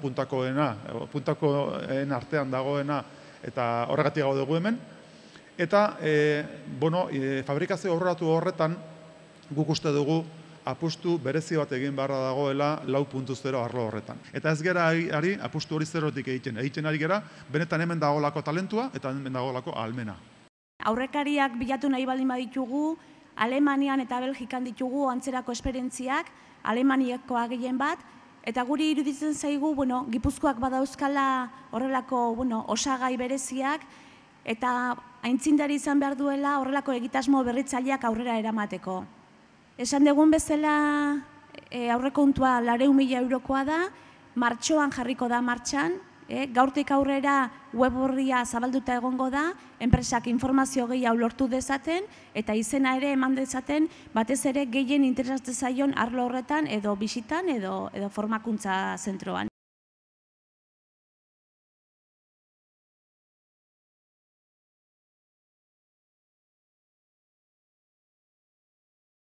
puntakoena, puntakoen artean dagoena, eta horregatik gau dugu hemen. Eta, e, bueno, e, fabrikazio horretu horretan, guk uste dugu, apustu berezi bat egin beharra dagoela lau puntu zero arlo horretan. Eta ez gera ari, apustu hori zerotik egiten. Egiten ari gera, benetan hemen dagoelako talentua eta hemen dagoelako almena. Aurrekariak bilatu nahi baldin baditugu, Alemanian eta Belgikan ditugu antzerako esperientziak, Alemaniakoa gehien bat, Eta guri iruditzen zaigu, bueno, Gipuzkoak badauzkala horrelako, bueno, osagai bereziak eta aintzindari izan behar duela horrelako egitasmo berritzaileak aurrera eramateko. Esan dugun bezala e, aurrekontua lareu mila eurokoa da, martxoan jarriko da martxan, Eh, gaurtik aurrera web horria zabalduta egongo da, enpresak informazio gehiago lortu dezaten, eta izena ere eman dezaten, batez ere gehien interesatzen zaion arlo horretan, edo bisitan, edo, edo formakuntza zentroan.